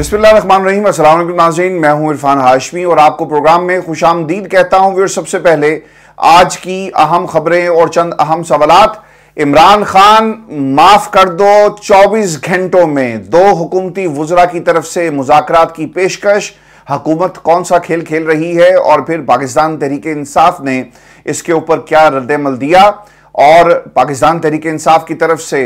बिस्मिल्लाम नाजीन मैं हूं इरफान हाशमी और आपको प्रोग्राम में खुश आमदीद कहता हूं और सबसे पहले आज की अहम खबरें और चंद अहम सवालत इमरान खान माफ कर दो 24 घंटों में दो हुकूमती वजरा की तरफ से मुजात की पेशकश हकूमत कौन सा खेल खेल रही है और फिर पाकिस्तान तहरीक इंसाफ ने इसके ऊपर क्या रद्दमल दिया और पाकिस्तान तहरीक इंसाफ की तरफ से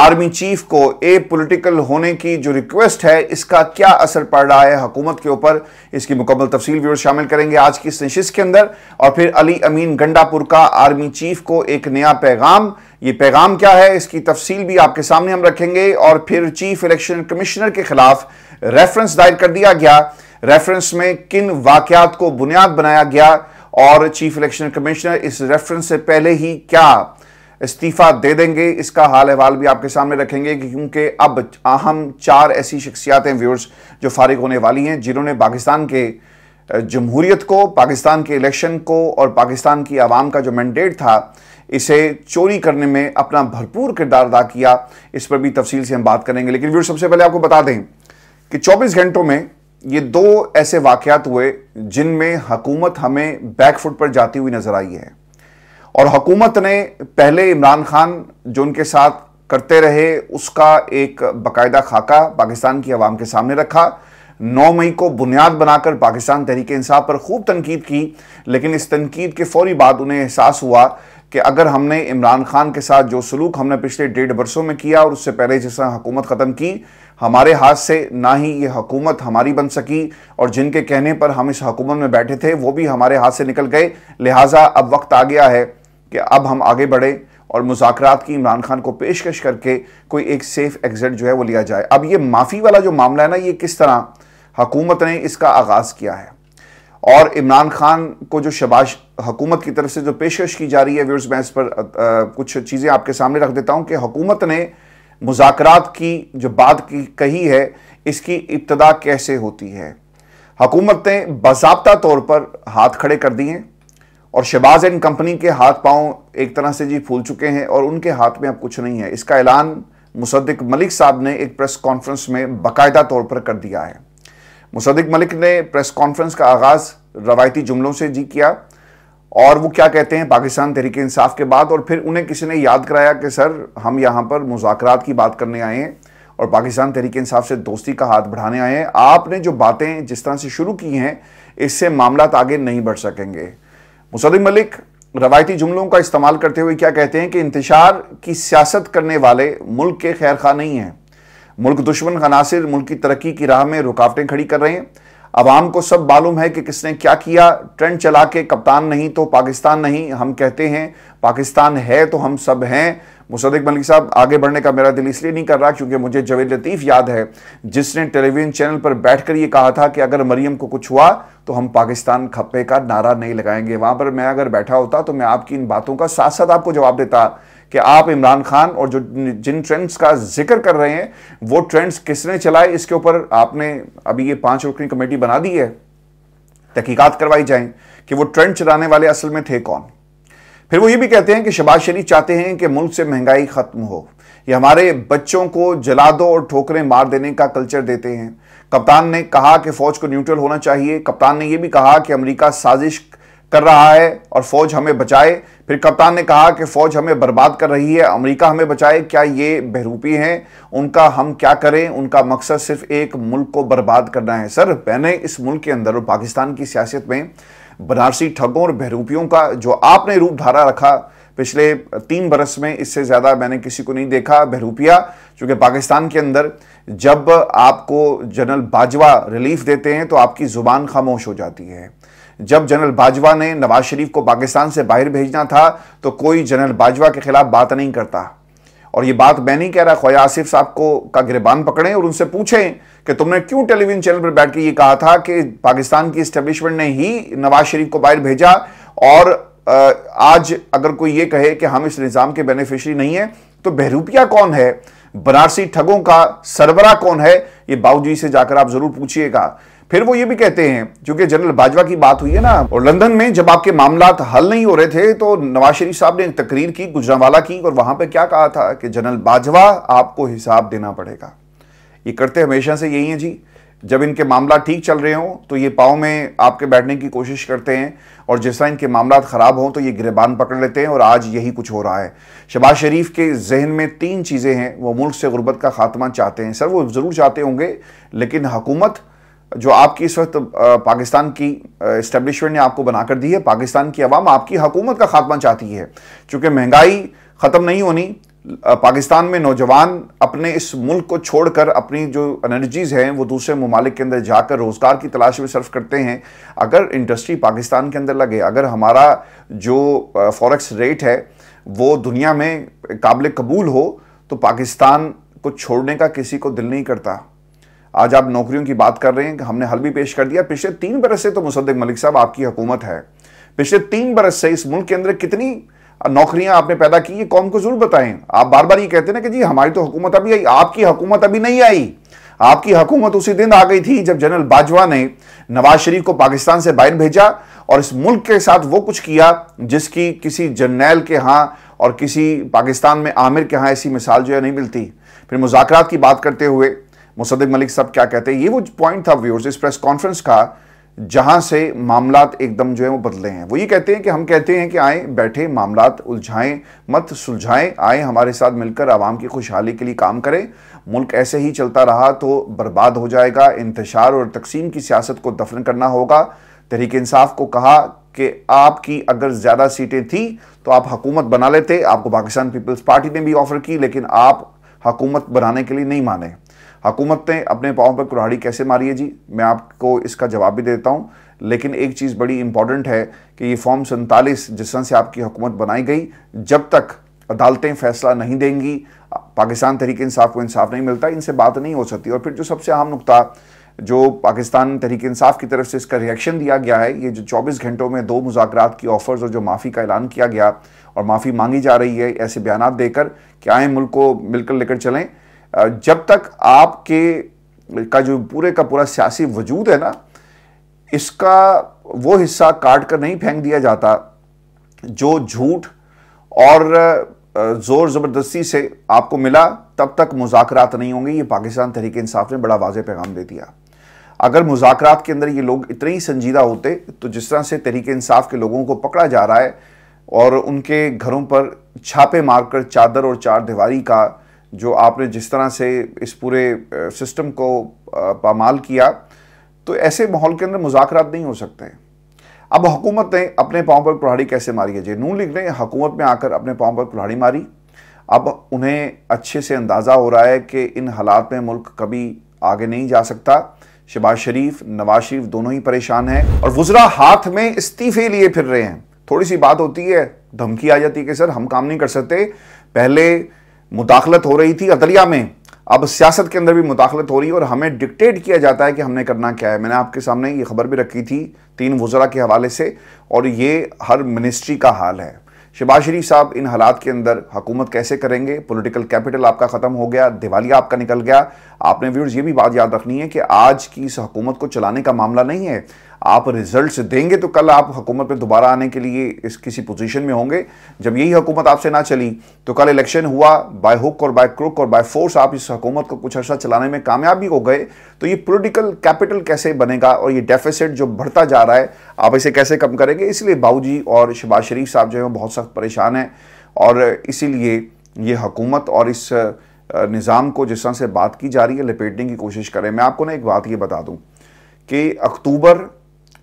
आर्मी चीफ को ए पोलिटिकल होने की जो रिक्वेस्ट है इसका क्या असर पड़ रहा है हुकूमत के ऊपर इसकी मुकम्मल तफसील व्यूअर शामिल करेंगे आज की इस के अंदर और फिर अली अमीन गंडापुर का आर्मी चीफ को एक नया पैगाम ये पैगाम क्या है इसकी तफसील भी आपके सामने हम रखेंगे और फिर चीफ इलेक्शन कमिश्नर के खिलाफ रेफरेंस दायर कर दिया गया रेफरेंस में किन वाकयात को बुनियाद बनाया गया और चीफ इलेक्शन कमिश्नर इस रेफरेंस से पहले ही क्या इस्तीफा दे देंगे इसका हाल अहवाल भी आपके सामने रखेंगे क्योंकि अब अहम चार ऐसी शख्सियातें व्यूअर्स जो फारिग होने वाली हैं जिन्होंने पाकिस्तान के जमहूरीत को पाकिस्तान के इलेक्शन को और पाकिस्तान की आवाम का जो मैंडेट था इसे चोरी करने में अपना भरपूर किरदार अदा किया इस पर भी तफसील से हम बात करेंगे लेकिन व्यूअर्स सबसे पहले आपको बता दें कि चौबीस घंटों में ये दो ऐसे वाकयात हुए जिनमें हकूमत हमें बैकफुट पर जाती हुई नज़र आई है और हकूमत ने पहले इमरान खान जो उनके साथ करते रहे उसका एक बाकायदा खाका पाकिस्तान की आवाम के सामने रखा 9 मई को बुनियाद बनाकर पाकिस्तान तहरीक इंसाफ पर खूब तनकीद की लेकिन इस तनकीद के फौरी बाद उन्हें एहसास हुआ कि अगर हमने इमरान खान के साथ जो सलूक हमने पिछले डेढ़ बरसों में किया और उससे पहले जिस तरह हुकूमत ख़त्म की हमारे हाथ से ना ही ये हकूमत हमारी बन सकी और जिनके कहने पर हम इस हकूमत में बैठे थे वो भी हमारे हाथ से निकल गए लिहाजा अब वक्त आ गया है कि अब हम आगे बढ़ें और मुजात की इमरान खान को पेशकश करके कोई एक सेफ एग्जिट जो है वो लिया जाए अब ये माफ़ी वाला जो मामला है ना ये किस तरह हकूमत ने इसका आगाज़ किया है और इमरान खान को जो शबाश हकूमत की तरफ से जो पेशकश की जा रही है व्यूर्स मैं इस पर आ, कुछ चीज़ें आपके सामने रख देता हूँ कि हकूमत ने मुजात की जो बात की कही है इसकी इब्तदा कैसे होती है हकूमत ने बाबा तौर पर हाथ खड़े कर दिए और शहबाज एंड कंपनी के हाथ पांव एक तरह से जी फूल चुके हैं और उनके हाथ में अब कुछ नहीं है इसका ऐलान मुसद्दिक मलिक साहब ने एक प्रेस कॉन्फ्रेंस में बाकायदा तौर पर कर दिया है मुसद्दिक मलिक ने प्रेस कॉन्फ्रेंस का आगाज़ रवायती जुमलों से जी किया और वो क्या कहते हैं पाकिस्तान तहरीक इंसाफ के बाद और फिर उन्हें किसी ने याद कराया कि सर हम यहाँ पर मुजात की बात करने आए हैं और पाकिस्तान तहरीक इंसाफ से दोस्ती का हाथ बढ़ाने आए हैं आपने जो बातें जिस तरह से शुरू की हैं इससे मामला आगे नहीं बढ़ सकेंगे मुसदिक मलिक रवायती जुमलों का इस्तेमाल करते हुए क्या कहते हैं कि इंतजार की सियासत करने वाले मुल्क के खैर खा नहीं हैं मुल्क दुश्मन अनासर मुल्क की तरक्की की राह में रुकावटें खड़ी कर रहे हैं आवाम को सब मालूम है कि किसने क्या किया ट्रेंड चला के कप्तान नहीं तो पाकिस्तान नहीं हम कहते हैं पाकिस्तान है तो हम सब हैं मुसदक मलिक साहब आगे बढ़ने का मेरा दिल इसलिए नहीं कर रहा क्योंकि मुझे जवेद लतीफ़ याद है जिसने टेलीविज़न चैनल पर बैठकर ये कहा था कि अगर मरियम को कुछ हुआ तो हम पाकिस्तान खप्पे का नारा नहीं लगाएंगे वहाँ पर मैं अगर बैठा होता तो मैं आपकी इन बातों का साथ साथ आपको जवाब देता कि आप इमरान खान और जो जिन ट्रेंड्स का जिक्र कर रहे हैं वो ट्रेंड्स किसने चलाए इसके ऊपर आपने अभी ये पांच रुकनी कमेटी बना दी है तहकीकत करवाई जाए कि वो ट्रेंड चलाने वाले असल में थे कौन फिर वो ये भी कहते हैं कि शबाज शरीफ चाहते हैं कि मुल्क से महंगाई खत्म हो ये हमारे बच्चों को जला दो और ठोकरें मार देने का कल्चर देते हैं कप्तान ने कहा कि फौज को न्यूट्रल होना चाहिए कप्तान ने यह भी कहा कि अमेरिका साजिश कर रहा है और फौज हमें बचाए फिर कप्तान ने कहा कि फौज हमें बर्बाद कर रही है अमेरिका हमें बचाए क्या ये बहरूपी हैं उनका हम क्या करें उनका मकसद सिर्फ एक मुल्क को बर्बाद करना है सर मैंने इस मुल्क के अंदर और पाकिस्तान की सियासत में बनारसी ठगों और बहरूपियों का जो आपने रूप धारा रखा पिछले तीन बरस में इससे ज़्यादा मैंने किसी को नहीं देखा बहरूपिया चूंकि पाकिस्तान के अंदर जब आपको जनरल बाजवा रिलीफ देते हैं तो आपकी ज़ुबान खामोश हो जाती है जब जनरल बाजवा ने नवाज शरीफ को पाकिस्तान से बाहर भेजना था तो कोई जनरल बाजवा के खिलाफ बात नहीं करता और ये बात मैं नहीं कह रहा ख्वाजा आसिफ साहब को का गिरबान पकड़ें और उनसे पूछें कि तुमने क्यों टेलीविजन चैनल पर बैठ के ये कहा था कि पाकिस्तान की स्टेब्लिशमेंट ने ही नवाज शरीफ को बाहर भेजा और आज अगर कोई ये कहे कि हम इस निज़ाम के बेनिफिशरी नहीं हैं तो बहरूपिया कौन है बनारसी ठगों का सरबरा कौन है ये बाबूजी से जाकर आप जरूर पूछिएगा फिर वो ये भी कहते हैं क्योंकि जनरल बाजवा की बात हुई है ना और लंदन में जब आपके मामला हल नहीं हो रहे थे तो नवाज शरीफ साहब ने तकरीर की गुजरावाला की और वहां पर क्या कहा था कि जनरल बाजवा आपको हिसाब देना पड़ेगा ये करते हमेशा से यही है जी जब इनके मामला ठीक चल रहे हों तो ये पाँव में आपके बैठने की कोशिश करते हैं और जिस तरह इनके मामला ख़राब हों तो ये गिरबान पकड़ लेते हैं और आज यही कुछ हो रहा है शबाज शरीफ के जहन में तीन चीज़ें हैं वो मुल्क से गुर्बत का खात्मा चाहते हैं सर वो ज़रूर चाहते होंगे लेकिन हकूमत जो आपकी इस वक्त पाकिस्तान की इस्टेब्लिशमेंट ने आपको बनाकर दी है पाकिस्तान की आवाम आपकी हकूमत का खात्मा चाहती है चूँकि महंगाई ख़त्म नहीं होनी पाकिस्तान में नौजवान अपने इस मुल्क को छोड़कर अपनी जो एनर्जीज़ हैं वो दूसरे ममालिक के अंदर जाकर रोज़गार की तलाश में सर्फ करते हैं अगर इंडस्ट्री पाकिस्तान के अंदर लगे अगर हमारा जो फॉरेक्स रेट है वो दुनिया में काबिल कबूल हो तो पाकिस्तान को छोड़ने का किसी को दिल नहीं करता आज आप नौकरियों की बात कर रहे हैं कि हमने हल भी पेश कर दिया पिछले तीन बरस से तो मुसद्दिक मलिक साहब आपकी हुकूमत है पिछले तीन बरस से इस मुल्क के अंदर कितनी नौकरियां आपने पैदा की ये कौम को जरूर बताएं आप बार बार ये कहते ना कि जी हमारी तो हुकूमत अभी आई आपकी हुकूमत अभी नहीं आई आपकी हुकूमत उसी दिन आ गई थी जब जनरल बाजवा ने नवाज शरीफ को पाकिस्तान से बाहर भेजा और इस मुल्क के साथ वो कुछ किया जिसकी किसी जर्नैल के यहाँ और किसी पाकिस्तान में आमिर के यहाँ ऐसी मिसाल जो है नहीं मिलती फिर मुजाकर की बात करते हुए मुसद्दिक मलिक साहब क्या कहते हैं ये वो पॉइंट था व्यूअर्स इस प्रेस कॉन्फ्रेंस का जहां से मामला एकदम जो है वो बदले हैं वो ये कहते हैं कि हम कहते हैं कि आए बैठे मामला उलझाएं मत सुलझाएं आए हमारे साथ मिलकर आवाम की खुशहाली के लिए काम करें मुल्क ऐसे ही चलता रहा तो बर्बाद हो जाएगा इंतशार और तकसीम की सियासत को दफन करना होगा तहरीक इंसाफ को कहा कि आपकी अगर ज़्यादा सीटें थी तो आप हुकूमत बना लेते आपको पाकिस्तान पीपल्स पार्टी ने भी ऑफ़र की लेकिन आप हुकूमत बनाने के लिए नहीं माने हुकूमत ने अपने पाँव पर कुल्हाड़ी कैसे मारी है जी मैं आपको इसका जवाब भी देता हूँ लेकिन एक चीज़ बड़ी इंपॉर्टेंट है कि ये फॉर्म सैंतालीस जिस तरह से आपकी हुकूमत बनाई गई जब तक अदालतें फैसला नहीं देंगी पाकिस्तान तहरीक इंसाफ को इंसाफ नहीं मिलता इनसे बात नहीं हो सकती और फिर जो सबसे अहम नुकता जो पाकिस्तान तहरीक इंसाफ की तरफ से इसका रिएक्शन दिया गया है ये जो 24 घंटों में दो मुजाकर की ऑफर्स और जो माफ़ी का ऐलान किया गया और माफ़ी मांगी जा रही है ऐसे बयान देकर कि आए मुल्क को मिलकर लेकर चलें जब तक आपके का जो पूरे का पूरा सियासी वजूद है ना इसका वो हिस्सा काट कर नहीं फेंक दिया जाता जो झूठ और ज़ोर ज़बरदस्ती से आपको मिला तब तक मुजाकरात नहीं होंगे ये पाकिस्तान तहरीक इंसाफ ने बड़ा वाज पैगाम दे दिया अगर मुजाकरात के अंदर ये लोग इतने ही संजीदा होते तो जिस तरह से तहरीक इंसाफ के लोगों को पकड़ा जा रहा है और उनके घरों पर छापे मारकर चादर और चार दीवारी का जो आपने जिस तरह से इस पूरे सिस्टम को पामाल किया तो ऐसे माहौल के अंदर मुजाकर नहीं हो सकते हैं अब हुकूमत ने अपने पाँव पर कुल्हाड़ी कैसे मारी है जे नून लीग ने हुकूमत में आकर अपने पाँव पर कुल्हाड़ी मारी अब उन्हें अच्छे से अंदाज़ा हो रहा है कि इन हालात में मुल्क कभी आगे नहीं जा सकता शबाज शरीफ नवाज शरीफ दोनों ही परेशान हैं और वजरा हाथ में इस्तीफे लिए फिर रहे हैं थोड़ी सी बात होती है धमकी आ जाती है कि सर हम काम नहीं कर सकते पहले मुदाखलत हो रही थी अदलिया में अब सियासत के अंदर भी मुदाखलत हो रही है और हमें डिक्टेट किया जाता है कि हमने करना क्या है मैंने आपके सामने ये खबर भी रखी थी तीन वज़रा के हवाले से और ये हर मिनिस्ट्री का हाल है शबाज शरीफ साहब इन हालात के अंदर हुकूमत कैसे करेंगे पॉलिटिकल कैपिटल आपका ख़त्म हो गया दिवालिया आपका निकल गया आपने व्यूर्स ये भी बात याद रखनी है कि आज की इस हुकूमत को चलाने का मामला नहीं है आप रिजल्ट्स देंगे तो कल आप हुकूमत पे दोबारा आने के लिए इस किसी पोजीशन में होंगे जब यही हुकूमत आपसे ना चली तो कल इलेक्शन हुआ बाय हुक और बाय क्रुक और बाय फोर्स आप इस हुकूमत को कुछ अर्सा चलाने में कामयाब भी हो गए तो ये पोलिटिकल कैपिटल कैसे बनेगा और ये डेफिसिट जो बढ़ता जा रहा है आप इसे कैसे कम करेंगे इसलिए बाबू और शहबाज शरीफ साहब जो है बहुत सख्त परेशान हैं और इसीलिए ये हुकूमत और इस निज़ाम को जिस तरह से बात की जा रही है लपेटने की कोशिश करें मैं आपको ना एक बात ये बता दूं कि अक्टूबर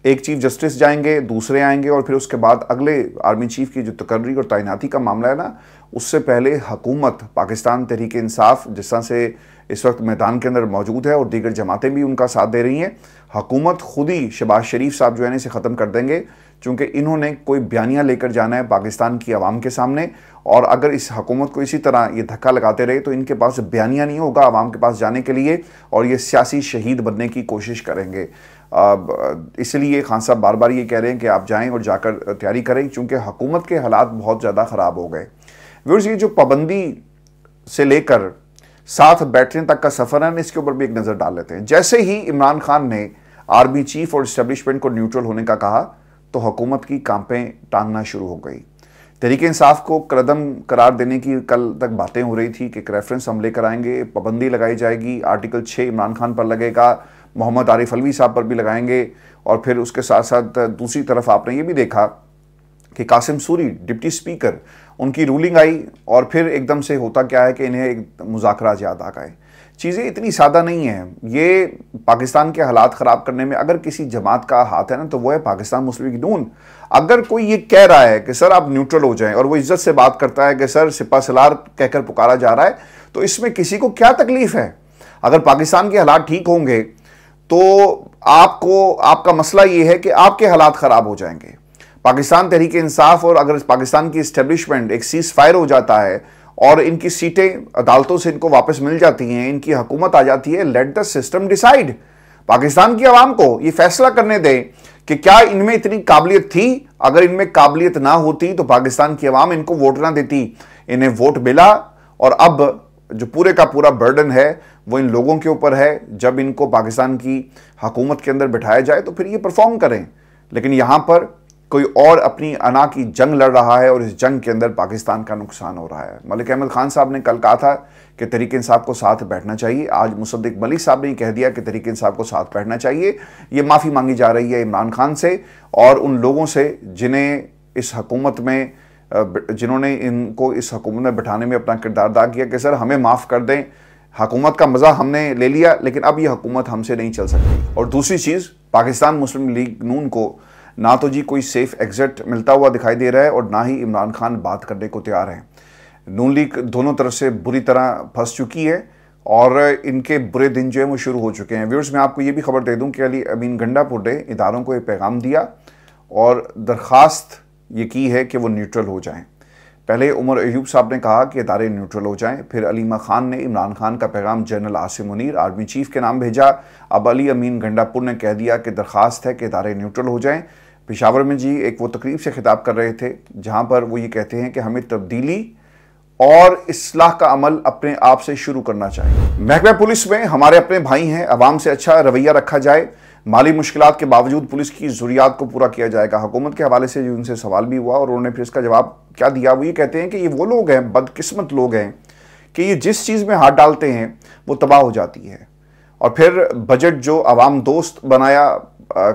एक चीफ जस्टिस जाएंगे दूसरे आएंगे और फिर उसके बाद अगले आर्मी चीफ की जो तकर्री और तैनाती का मामला है ना उससे पहले हकूमत पाकिस्तान तहरीक इंसाफ जिस तरह से इस वक्त मैदान के अंदर मौजूद है और दीगर जमातें भी उनका साथ दे रही हैं हकूमत खुद ही शबाज शरीफ साहब जो है ना इसे ख़त्म कर देंगे चूँकि इन्होंने कोई बयानियाँ लेकर जाना है पाकिस्तान की आवाम के सामने और अगर इस हकूमत को इसी तरह ये धक्का लगाते रहे तो इनके पास बयानिया नहीं होगा आवाम के पास जाने के लिए और ये सियासी शहीद बनने की कोशिश करेंगे इसलिए खान साहब बार बार ये कह रहे हैं कि आप जाएं और जाकर तैयारी करें चूँकि हुकूमत के हालात बहुत ज़्यादा ख़राब हो गए व्यवर्स ये जो पाबंदी से लेकर साथ बैठने तक का सफ़र है इसके ऊपर भी एक नज़र डाल लेते हैं जैसे ही इमरान खान ने आर्मी चीफ और इस्टेब्लिशमेंट को न्यूट्रल होने का कहा तो हुकूमत की कांपें टांगना शुरू हो गई तरीके इंसाफ को कदम करार देने की कल तक बातें हो रही थी कि एक रेफरेंस हम लेकर आएंगे पाबंदी लगाई जाएगी आर्टिकल छः इमरान खान पर लगेगा मोहम्मद आरिफ अलवी साहब पर भी लगाएंगे और फिर उसके साथ साथ दूसरी तरफ आपने ये भी देखा कि कासिम सूरी डिप्टी स्पीकर उनकी रूलिंग आई और फिर एकदम से होता क्या है कि इन्हें एक मुजाकरा याद आ गए चीज़ें इतनी सादा नहीं हैं ये पाकिस्तान के हालात ख़राब करने में अगर किसी जमात का हाथ है ना तो वो है पाकिस्तान मुस्लिम लीग नून अगर कोई ये कह रहा है कि सर आप न्यूट्रल हो जाएं और वो इज्जत से बात करता है कि सर सिपा सलार कहकर पुकारा जा रहा है तो इसमें किसी को क्या तकलीफ़ है अगर पाकिस्तान के हालात ठीक होंगे तो आपको आपका मसला ये है कि आपके हालात ख़राब हो जाएंगे पाकिस्तान तहरीक इंसाफ और अगर पाकिस्तान की स्टेब्लिशमेंट एक सीज़ फायर हो जाता है और इनकी सीटें अदालतों से इनको वापस मिल जाती हैं इनकी हुकूमत आ जाती है let the system decide Pakistan की आवाम को ये फैसला करने दें कि क्या इनमें इतनी काबिलियत थी अगर इनमें काबिलियत ना होती तो पाकिस्तान की आवाम इनको वोट ना देती इन्हें वोट मिला और अब जो पूरे का पूरा बर्डन है वो इन लोगों के ऊपर है जब इनको पाकिस्तान की हकूमत के अंदर बिठाया जाए तो फिर ये परफॉर्म करें लेकिन यहाँ पर कोई और अपनी अना की जंग लड़ रहा है और इस जंग के अंदर पाकिस्तान का नुकसान हो रहा है मलिक अहमद खान साहब ने कल कहा था कि तरीके इंसाफ को साथ बैठना चाहिए आज मुसद्दिक मलिक साहब ने कह दिया कि तरीके इंसाफ को साथ बैठना चाहिए ये माफ़ी मांगी जा रही है इमरान खान से और उन लोगों से जिन्हें इस हकूमत में जिन्होंने इनको इस हुकूमत में बिठाने में अपना किरदार अदा किया कि सर हमें माफ़ कर दें हकूमत का मज़ा हमने ले लिया लेकिन अब ये हकूमत हमसे नहीं चल सकती और दूसरी चीज़ पाकिस्तान मुस्लिम लीग नून को ना तो जी कोई सेफ़ एग्ज़िट मिलता हुआ दिखाई दे रहा है और ना ही इमरान खान बात करने को तैयार हैं नून लीग दोनों तरफ से बुरी तरह फंस चुकी है और इनके बुरे दिन जो है वो शुरू हो चुके हैं व्यूर्स मैं आपको ये भी खबर दे दूं कि अली अमीन गंडापुर ने इदारों को एक पैगाम दिया और दरख्वास्त ये की है कि वो न्यूट्रल हो जाएं पहले उमर अयूब साहब ने कहा कि इदारे न्यूट्रल हो जाएं फिर अलीमा खान ने इमरान खान का पैगाम general Asim Munir army chief के नाम भेजा अब अली अमीन गंडापुर ने कह दिया कि दरख्वास्त है कि इदारे न्यूट्रल हो जाए पिशावर में जी एक वो तकरीब से खिताब कर रहे थे जहां पर वो ये कहते हैं कि हमें तब्दीली और इसलाह का अमल अपने आप से शुरू करना चाहिए महकमा पुलिस में हमारे अपने भाई हैं आवाम से अच्छा रवैया रखा जाए माली मुश्किल के बावजूद पुलिस की ज़रूरियात को पूरा किया जाएगा हुकूमत के हवाले से उनसे सवाल भी हुआ और उन्होंने फिर इसका जवाब क्या दिया वो ये कहते हैं कि ये वो लोग हैं बदकिस्मत लोग हैं कि ये जिस चीज़ में हाथ डालते हैं वो तबाह हो जाती है और फिर बजट जो आवाम दोस्त बनाया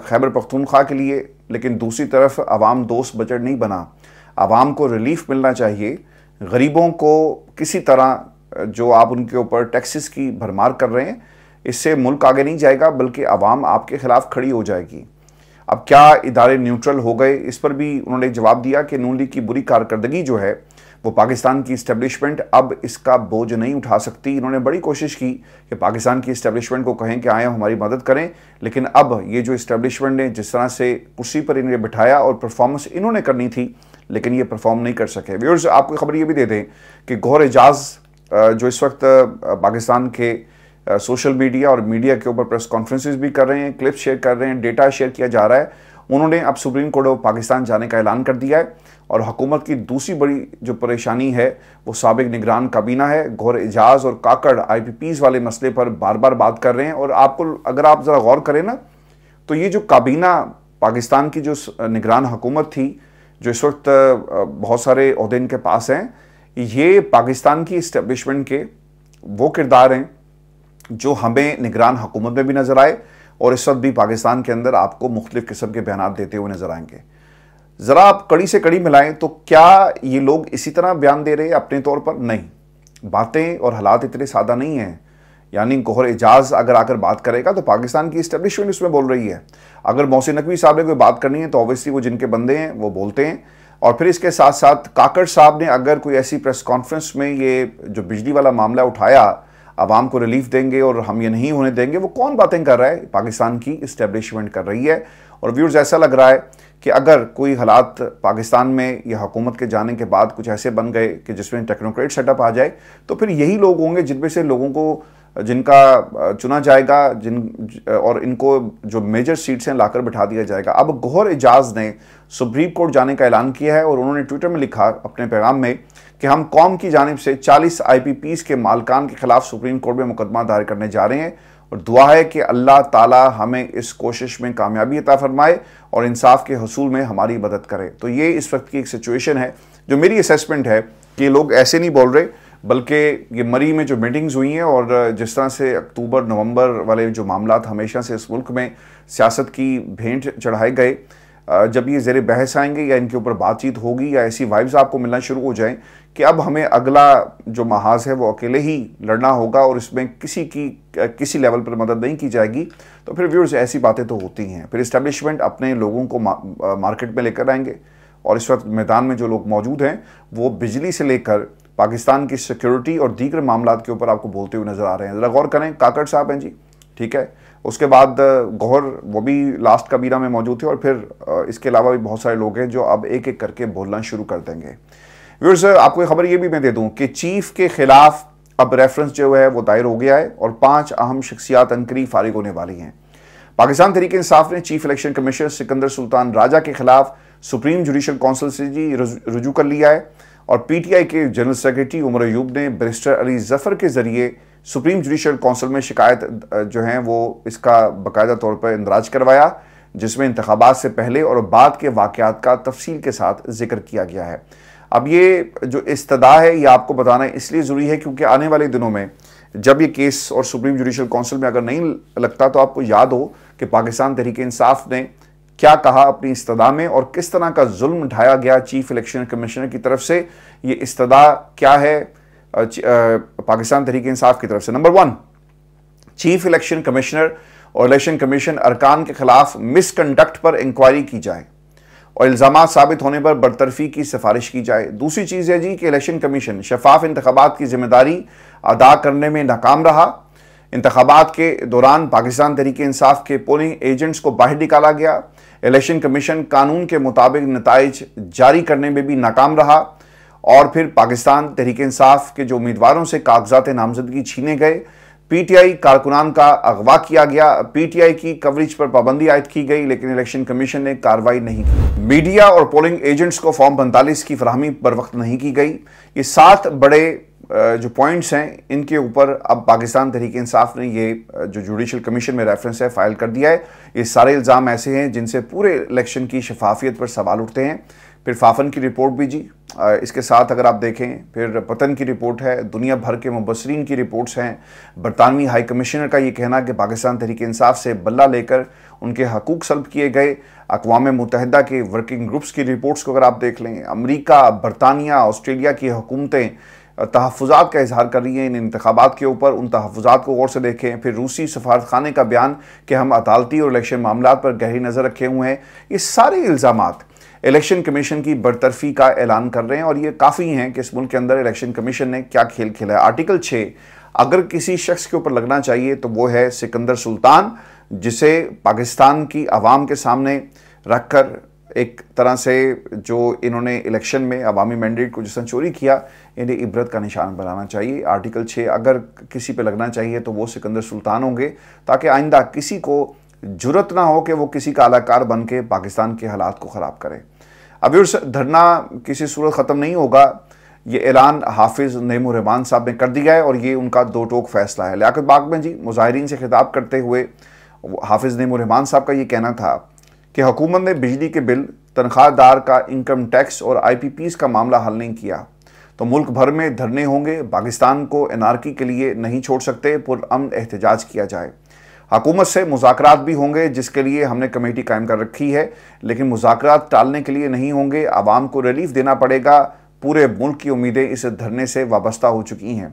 खैबर पख्तूनख्वा के लिए लेकिन दूसरी तरफ आवाम दोस्त बजट नहीं बना आवाम को रिलीफ मिलना चाहिए गरीबों को किसी तरह जो आप उनके ऊपर टैक्सेस की भरमार कर रहे हैं इससे मुल्क आगे नहीं जाएगा बल्कि आवाम आपके ख़िलाफ़ खड़ी हो जाएगी अब क्या इदारे न्यूट्रल हो गए इस पर भी उन्होंने जवाब दिया कि नून लीग की बुरी कारकर्दगी जो है वो पाकिस्तान की इस्टेब्लिशमेंट अब इसका बोझ नहीं उठा सकती इन्होंने बड़ी कोशिश की कि पाकिस्तान की इस्टेब्लिशमेंट को कहें कि आए हमारी मदद करें लेकिन अब ये जो इस्टेब्लिशमेंट ने जिस तरह से कुर्सी पर इन्हें बिठाया और परफॉर्मेंस इन्होंने करनी थी लेकिन ये परफॉर्म नहीं कर सके व्यवर्स आपको खबर ये भी दे दें कि गौर एजाज जो इस वक्त पाकिस्तान के सोशल मीडिया और मीडिया के ऊपर प्रेस कॉन्फ्रेंसिस भी कर रहे हैं क्लिप्स शेयर कर रहे हैं डेटा शेयर किया जा रहा है उन्होंने अब सुप्रीम कोर्ट ऑफ पाकिस्तान जाने का ऐलान कर दिया है और हुकूमत की दूसरी बड़ी जो परेशानी है वो सबक निगरान काबीना है गौर एजाज और काकड़ आई पी पीज वाले मसले पर बार बार बात कर रहे हैं और आपको अगर आप ज़रा गौर करें ना तो ये जो काबीना पाकिस्तान की जो निगरान हुकूमत थी जो इस वक्त बहुत सारे अहदे इनके पास हैं ये पाकिस्तान की इस्टबलिशमेंट के वो किरदार हैं जो हमें निगरान हुकूमत में भी नज़र आए और इस वक्त भी पाकिस्तान के अंदर आपको मुख्तफ़ किस्म के बयान देते हुए नज़र आएंगे ज़रा आप कड़ी से कड़ी मिलाएं तो क्या ये लोग इसी तरह बयान दे रहे हैं अपने तौर पर नहीं बातें और हालात इतने सादा नहीं हैं यानी कोहर एजाज अगर आकर बात करेगा तो पाकिस्तान की इस्टेब्लिशमेंट उसमें बोल रही है अगर मोहसिन नकवी साहब ने कोई बात करनी है तो ऑब्वियसली वो जिनके बंदे हैं वो बोलते हैं और फिर इसके साथ साथ काकड़ साहब ने अगर कोई ऐसी प्रेस कॉन्फ्रेंस में ये जो बिजली वाला मामला उठाया आवाम को रिलीफ देंगे और हम ये नहीं होने देंगे वो कौन बातें कर रहा है पाकिस्तान की इस्टेब्लिशमेंट कर रही है और व्यूर्स ऐसा लग रहा है कि अगर कोई हालात पाकिस्तान में या हुकूमत के जाने के बाद कुछ ऐसे बन गए कि जिसमें टेक्नोक्रेट सेटअप आ जाए तो फिर यही लोग होंगे जिनमें से लोगों को जिनका चुना जाएगा जिन और इनको जो मेजर सीट्स हैं लाकर बिठा दिया जाएगा अब गौर एजाज ने सुप्रीम कोर्ट जाने का ऐलान किया है और उन्होंने ट्विटर में लिखा अपने पैगाम में कि हम कॉम की जानब से 40 आईपीपीस के मालकान के खिलाफ सुप्रीम कोर्ट में मुकदमा दायर करने जा रहे हैं और दुआ है कि अल्लाह ताला हमें इस कोशिश में कामयाबी अता फरमाए और इंसाफ के हसूल में हमारी मदद करे तो ये इस वक्त की एक सिचुएशन है जो मेरी असेसमेंट है कि लोग ऐसे नहीं बोल रहे बल्कि ये मरी में जो मीटिंग्स हुई हैं और जिस तरह से अक्टूबर नवंबर वाले जो मामला हमेशा से इस मुल्क में सियासत की भेंट चढ़ाए गए जब ये जेर बहस आएंगे या इनके ऊपर बातचीत होगी या ऐसी वाइब्स आपको मिलना शुरू हो जाएं कि अब हमें अगला जो महाज है वो अकेले ही लड़ना होगा और इसमें किसी की किसी लेवल पर मदद नहीं की जाएगी तो फिर व्यूर्स ऐसी बातें तो होती हैं फिर इस्टेब्लिशमेंट अपने लोगों को मा, मार्केट में लेकर आएंगे और इस वक्त मैदान में जो लोग मौजूद हैं वो बिजली से लेकर पाकिस्तान की सिक्योरिटी और दीगर मामला के ऊपर आपको बोलते हुए नजर आ रहे हैं ज़रा गौर करें काकड़ साहब हैं जी ठीक है उसके बाद गौहर वो भी लास्ट कबीरा में मौजूद थे और फिर इसके अलावा भी बहुत सारे लोग हैं जो अब एक एक करके बोलना शुरू कर देंगे व्यूर्स आपको खबर ये भी मैं दे दूं कि चीफ के खिलाफ अब रेफरेंस जो है वो दायर हो गया है और पांच अहम शख्सियात अंकरी फारिग होने वाली हैं पाकिस्तान तरीके इंसाफ ने chief election commissioner Sikandar Sultan Raja के खिलाफ सुप्रीम जुडिशल काउंसिल से जी रुजू कर लिया है और पीटीआई के जनरल सेक्रेटरी उमर अयूब ने बैरिस्टर अली जफर के जरिए सुप्रीम जुडिशल काउंसिल में शिकायत जो है वो इसका बाकायदा तौर पर इंदराज करवाया जिसमें इंतबात से पहले और बाद के वाकत का तफसील के साथ जिक्र किया गया है अब ये जो इस्तदा है ये आपको बताना इसलिए ज़रूरी है क्योंकि आने वाले दिनों में जब ये केस और सुप्रीम जुडिशल काउंसिल में अगर नहीं लगता तो आपको याद हो कि पाकिस्तान तहरीक इंसाफ ने क्या कहा अपनी इस्तदा में और किस तरह का जुल्म ढाया गया चीफ इलेक्शन कमिश्नर की तरफ से ये इस्तदा क्या है पाकिस्तान तहरीक इंसाफ की तरफ से number one chief election commissioner और इलेक्शन कमीशन अरकान के खिलाफ मिसकंडक्ट पर इंक्वायरी की जाए और इल्ज़ाम साबित होने पर बरतरफी की सिफारिश की जाए दूसरी चीज़ है जी कि इलेक्शन कमीशन शफाफ इंतबात की जिम्मेदारी अदा करने में नाकाम रहा इंतबात के दौरान पाकिस्तान तरीके इंसाफ के पोलिंग एजेंट्स को बाहर निकाला गया इलेक्शन कमीशन कानून के मुताबिक नतज जारी करने में भी नाकाम रहा और फिर पाकिस्तान तहरीक इंसाफ के जो उम्मीदवारों से कागजात नामजदगी छीने गए पीटीआई कारकुनान का अगवा किया गया पीटीआई की कवरेज पर पाबंदी आयद की गई लेकिन इलेक्शन कमीशन ने कार्रवाई नहीं की मीडिया और पोलिंग एजेंट्स को फॉर्म पैंतालीस की फरहमी पर वक्त नहीं की गई ये सात बड़े जो पॉइंट्स हैं इनके ऊपर अब पाकिस्तान तहरीक इंसाफ ने ये जो जुडिशल कमीशन में रेफरेंस है फाइल कर दिया है ये सारे इल्ज़ाम ऐसे हैं जिनसे पूरे इलेक्शन की शफाफियत पर सवाल उठते हैं फिर फाफन की रिपोर्ट भी जी इसके साथ अगर आप देखें फिर पतन की रिपोर्ट है दुनिया भर के मुबसरीन की रिपोर्ट्स हैं बरतानवी हाई कमिश्नर का ये कहना कि पाकिस्तान तहरीक इंसाफ से बल्ला लेकर उनके हकूक सल्ब किए गए अकवा मुतहदा के वर्किंग ग्रुप्स की रिपोर्ट्स को अगर आप देख लें अमरीका बरतानिया ऑस्ट्रेलिया की हुकूमतें तहफ़ात का इजहार कर रही हैं इन इंतबात के ऊपर उन तहफ़ात को गौर से देखें फिर रूसी सफारत खाने का बयान कि हम अदालती और इलेक्शन मामला पर गहरी नज़र रखे हुए हैं ये सारे इल्ज़ाम इलेक्शन कमीशन की बरतरफी का ऐलान कर रहे हैं और ये काफ़ी हैं कि इस मुल्क के अंदर इलेक्शन कमीशन ने क्या खेल खेला है आर्टिकल छः अगर किसी शख्स के ऊपर लगना चाहिए तो वो है सिकंदर सुल्तान जिसे पाकिस्तान की आवाम के सामने रख कर एक तरह से जो इन्होंने इलेक्शन में अवामी मैंडेट को जिसने चोरी किया इन्हें इबरत का निशान बनाना चाहिए आर्टिकल छः अगर किसी पे लगना चाहिए तो वो सिकंदर सुल्तान होंगे ताकि आइंदा किसी को जरूरत ना हो कि वो किसी का अलाकार बन के पाकिस्तान के हालात को ख़राब करें अभी उस धरना किसी सूरत ख़त्म नहीं होगा ये ऐलान हाफिज़ नईमान साहब ने कर दिया है और ये उनका दो टोक फैसला है लियाकत बाग में जी मुजाहरीन से खिताब करते हुए हाफिज़ नईमान साहब का ये कहना था कि हुकूमत ने बिजली के बिल तनख्वाहदार का इनकम टैक्स और पी का मामला हल नहीं किया तो मुल्क भर में धरने होंगे पाकिस्तान को की के लिए नहीं छोड़ सकते पुरअमन एहतजाज किया जाए हकूमत से मुजाकर भी होंगे जिसके लिए हमने कमेटी कायम कर रखी है लेकिन मुजाकर टालने के लिए नहीं होंगे आवाम को रिलीफ देना पड़ेगा पूरे मुल्क की उम्मीदें इस धरने से वाबस्ता हो चुकी हैं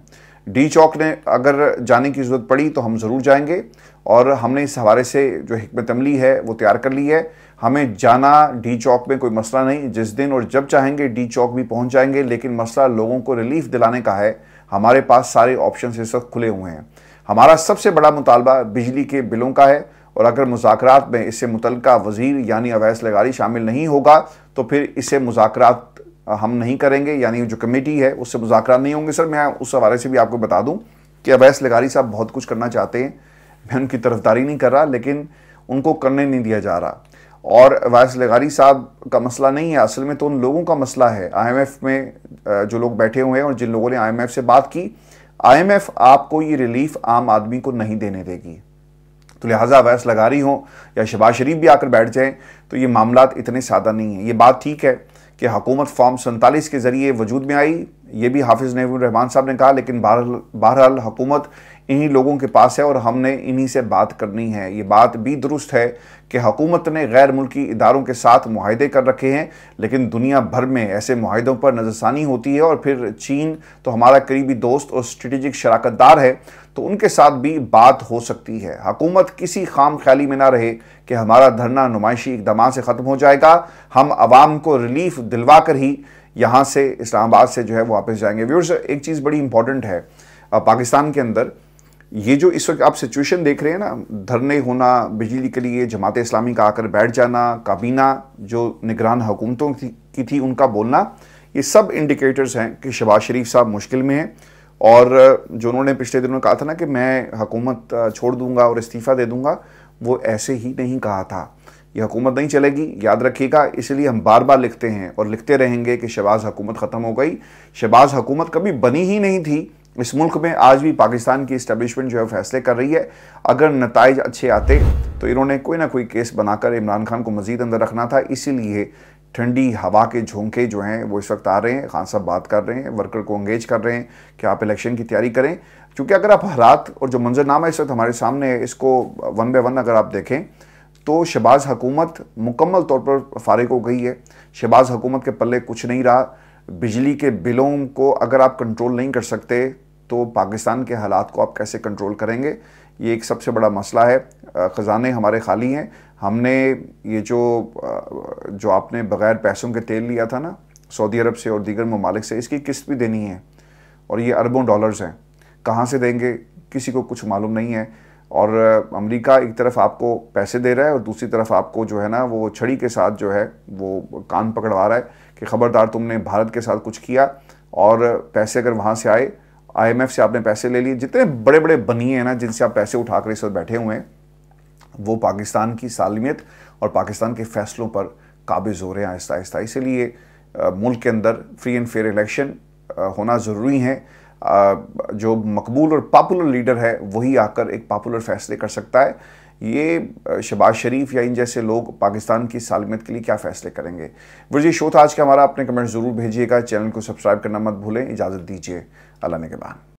डी चौक ने अगर जाने की ज़रूरत पड़ी तो हम ज़रूर जाएंगे और हमने इस हवाले से जो हमत अमली है वो तैयार कर ली है हमें जाना डी चौक में कोई मसला नहीं जिस दिन और जब चाहेंगे डी चौक भी पहुंच जाएंगे लेकिन मसला लोगों को रिलीफ दिलाने का है हमारे पास सारे ऑप्शन इस वक्त खुले हुए हैं हमारा सबसे बड़ा मुतालबा बिजली के बिलों का है और अगर मुजाकर में इससे मुतल वजीर यानी अवैस लगारी शामिल नहीं होगा तो फिर इसे मुजाकर हम नहीं करेंगे यानी जो कमेटी है उससे मुजाकर नहीं होंगे सर मैं उस हवाले से भी आपको बता दूं कि अवैस लगारी साहब बहुत कुछ करना चाहते हैं मैं उनकी तरफदारी नहीं कर रहा लेकिन उनको करने नहीं दिया जा रहा और अवैस लगारी साहब का मसला नहीं है असल में तो उन लोगों का मसला है आई में जो लोग बैठे हुए हैं और जिन लोगों ने आई से बात की आई आपको ये रिलीफ आम आदमी को नहीं देने देगी तो लिहाजा अवैस लगारी हो या शबाज शरीफ भी आकर बैठ जाए तो ये मामला इतने सादा नहीं है ये बात ठीक है कि हकूमत फॉर्म सैंतालीस के ज़रिए वजूद में आई ये भी हाफिज़ नईम रहमान साहब ने कहा लेकिन बहरहाल हकूमत इन्हीं लोगों के पास है और हमने इन्हीं से बात करनी है ये बात भी दुरुस्त है कि हुकूमत ने गैर मुल्की इदारों के साथ माहदे कर रखे हैं लेकिन दुनिया भर में ऐसे माहों पर नज़रसानी होती है और फिर चीन तो हमारा करीबी दोस्त और स्ट्रेटिजिक शराकतदार है तो उनके साथ भी बात हो सकती है हकूमत किसी खाम ख्याली में ना रहे कि हमारा धरना नुमाइशी इकदाम से ख़त्म हो जाएगा हम आवाम को रिलीफ दिलवा कर ही यहाँ से इस्लामाबाद से जो है वापस जाएंगे व्यूर्स एक चीज़ बड़ी इंपॉर्टेंट है पाकिस्तान के अंदर ये जो इस वक्त आप सिचुएशन देख रहे हैं ना धरने होना बिजली के लिए जमात इस्लामी का आकर बैठ जाना काबीना जो निगरान हुकूमतों की थी उनका बोलना ये सब इंडिकेटर्स हैं कि शबाज शरीफ साहब मुश्किल में हैं और जो उन्होंने पिछले दिनों कहा था ना कि मैं हुकूमत छोड़ दूंगा और इस्तीफ़ा दे दूंगा वो ऐसे ही नहीं कहा था ये हुकूमत नहीं चलेगी याद रखिएगा इसलिए हम बार बार लिखते हैं और लिखते रहेंगे कि शबाज़ हुकूमत ख़त्म हो गई शबाज़ हुकूमत कभी बनी ही नहीं थी इस मुल्क में आज भी पाकिस्तान की इस्टेब्लिशमेंट जो है फैसले कर रही है अगर नतज अच्छे आते तो इन्होंने कोई ना कोई केस बनाकर इमरान खान को मजीद अंदर रखना था इसीलिए ठंडी हवा के झोंके जो हैं वो इस वक्त आ रहे हैं खान साहब बात कर रहे हैं वर्कर को इंगेज कर रहे हैं कि आप इलेक्शन की तैयारी करें क्योंकि अगर आप हालात और जो मंजरनामा इस वक्त हमारे सामने है इसको वन बाई वन अगर आप देखें तो शबाज हकूमत मुकम्मल तौर पर फारिग हो गई है शहबाज हकूमत के पल्ले कुछ नहीं रहा बिजली के बिलों को अगर आप कंट्रोल नहीं कर सकते तो पाकिस्तान के हालात को आप कैसे कंट्रोल करेंगे ये एक सबसे बड़ा मसला है ख़जाने हमारे खाली हैं हमने ये जो जो आपने बग़ैर पैसों के तेल लिया था ना सऊदी अरब से और दीगर ममालिक से इसकी किस्त भी देनी है और ये अरबों डॉलर्स हैं कहाँ से देंगे किसी को कुछ मालूम नहीं है और अमेरिका एक तरफ आपको पैसे दे रहा है और दूसरी तरफ आपको जो है ना वो छड़ी के साथ जो है वो कान पकड़वा रहा है कि ख़बरदार तुमने भारत के साथ कुछ किया और पैसे अगर वहाँ से आए आईएमएफ से आपने पैसे ले लिए जितने बड़े बड़े बनिए हैं ना जिनसे आप पैसे उठाकर इस वक्त बैठे हुए हैं वो पाकिस्तान की सालमियत और पाकिस्तान के फैसलों पर काबिज हो रहे हैं आहिस्ता आहिस्ता इसीलिए मुल्क के अंदर फ्री एंड फेयर इलेक्शन होना ज़रूरी है जो मकबूल और पॉपुलर लीडर है वही आकर एक पॉपुलर फैसले कर सकता है ये शबाज शरीफ या इन जैसे लोग पाकिस्तान की सालमियत के लिए क्या फैसले करेंगे वर्जी शो था आज का हमारा अपने कमेंट ज़रूर भेजिएगा चैनल को सब्सक्राइब करना मत भूलें इजाज़त दीजिए अल्लाह ने के बाद